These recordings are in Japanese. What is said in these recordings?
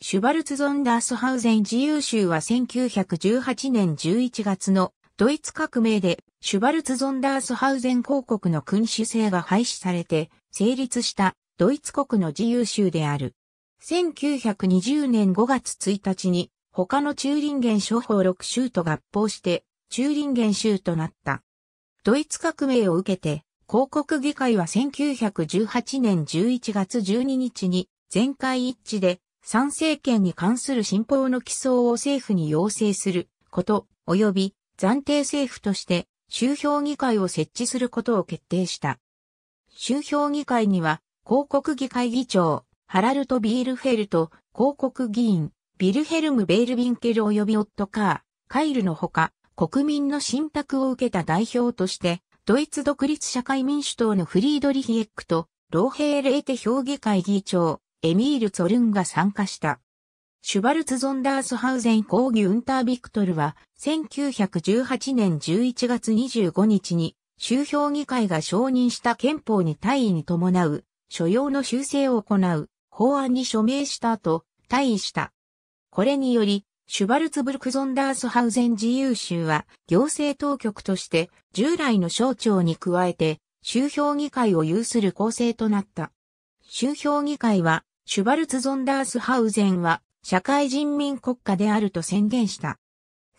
シュバルツゾンダースハウゼン自由州は1918年11月のドイツ革命でシュバルツゾンダースハウゼン公国の君主制が廃止されて成立したドイツ国の自由州である。1920年5月1日に他のチューリンゲン諸法6州と合法してチューリンゲン州となった。ドイツ革命を受けて広告議会は1918年11月12日に全会一致で参政権に関する新法の起草を政府に要請すること、及び暫定政府として州評議会を設置することを決定した。州評議会には、広告議会議長、ハラルト・ビールフェルト、広告議員、ビルヘルム・ベールビンケル及びオット・カー、カイルのほか、国民の信託を受けた代表として、ドイツ独立社会民主党のフリードリヒエックと、老兵レーテ評議会議長、エミール・ツォルンが参加した。シュバルツ・ゾンダースハウゼン・抗議ウンター・ビクトルは、1918年11月25日に、州評議会が承認した憲法に大意に伴う、所要の修正を行う、法案に署名した後、大意した。これにより、シュバルツブルク・ゾンダースハウゼン自由州は、行政当局として、従来の省庁に加えて、州評議会を有する構成となった。州評議会は、シュバルツ・ゾンダースハウゼンは社会人民国家であると宣言した。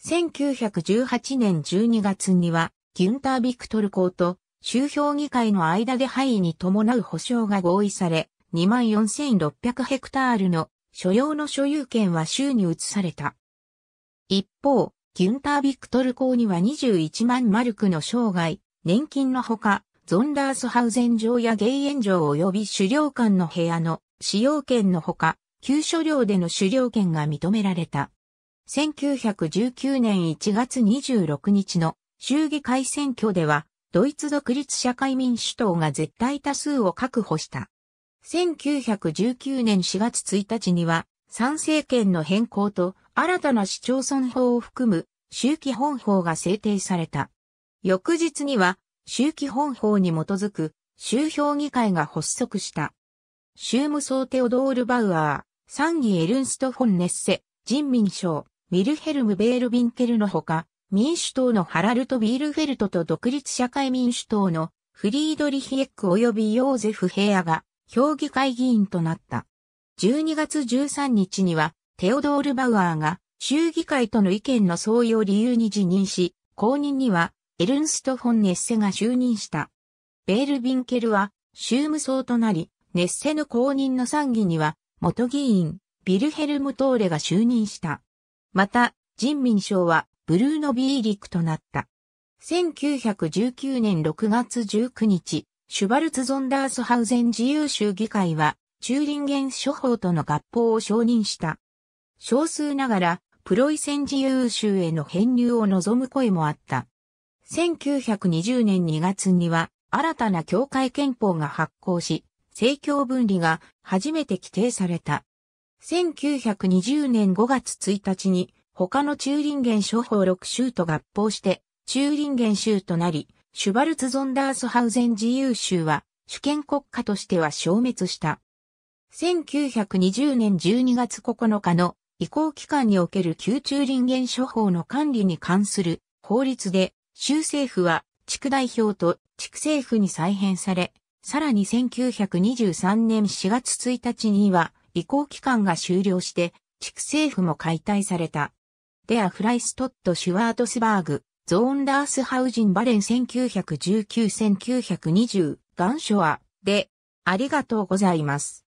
1918年12月には、ギュンター・ビクトル公と州評議会の間で範囲に伴う保障が合意され、24,600ヘクタールの所要の所有権は州に移された。一方、ギュンター・ビクトル公には21万マルクの生涯、年金のほか、ゾンダースハウゼン城やゲイエン城及び狩猟館の部屋の使用権のほか、旧所領での狩猟権が認められた。1919年1月26日の衆議会選挙では、ドイツ独立社会民主党が絶対多数を確保した。1919年4月1日には、参政権の変更と新たな市町村法を含む、周基本法が制定された。翌日には、州基本法に基づく州評議会が発足した。州務総テオドール・バウアー、ンギ・エルンスト・フォン・ネッセ、人民省、ウィルヘルム・ベール・ビンケルのほか、民主党のハラルト・ビールフェルトと独立社会民主党のフリードリヒエック及びヨーゼフ・ヘアが評議会議員となった。12月13日にはテオドール・バウアーが衆議会との意見の相違を理由に辞任し、公認にはエルンスト・フォン・ネッセが就任した。ベール・ビンケルは、州務総となり、ネッセの公認の参議には、元議員、ビルヘルム・トーレが就任した。また、人民省は、ブルーノ・ビーリックとなった。1919年6月19日、シュバルツ・ゾンダースハウゼン自由州議会は、チューリンゲン諸法との合法を承認した。少数ながら、プロイセン自由州への編入を望む声もあった。1920年2月には新たな教会憲法が発行し、政教分離が初めて規定された。1920年5月1日に他の中林原リ諸法6州と合法して中林原州となり、シュバルツ・ゾンダースハウゼン自由州は主権国家としては消滅した。1920年12月9日の移行期間における旧中林原リ諸法の管理に関する法律で州政府は地区代表と地区政府に再編され、さらに1923年4月1日には移行期間が終了して地区政府も解体された。デア・フライストット・シュワートスバーグ、ゾーンダースハウジン・バレン1919-1920、ショア、で、ありがとうございます。